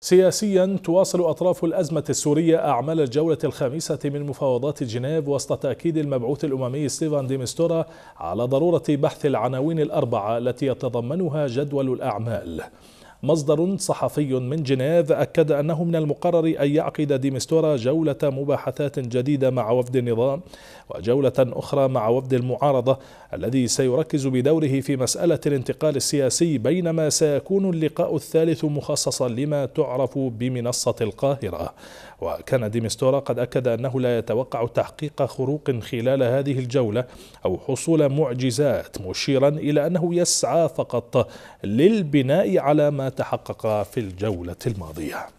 سياسيا تواصل أطراف الأزمة السورية أعمال الجولة الخامسة من مفاوضات جنيف وسط تأكيد المبعوث الأممي ستيفان ديمستورا على ضرورة بحث العناوين الأربعة التي يتضمنها جدول الأعمال مصدر صحفي من جنيف أكد أنه من المقرر أن يعقد ديمستورا جولة مباحثات جديدة مع وفد النظام وجولة أخرى مع وفد المعارضة الذي سيركز بدوره في مسألة الانتقال السياسي بينما سيكون اللقاء الثالث مخصصا لما تعرف بمنصة القاهرة وكان ديمستورا قد أكد أنه لا يتوقع تحقيق خروق خلال هذه الجولة أو حصول معجزات مشيرا إلى أنه يسعى فقط للبناء على ما تحقق في الجولة الماضية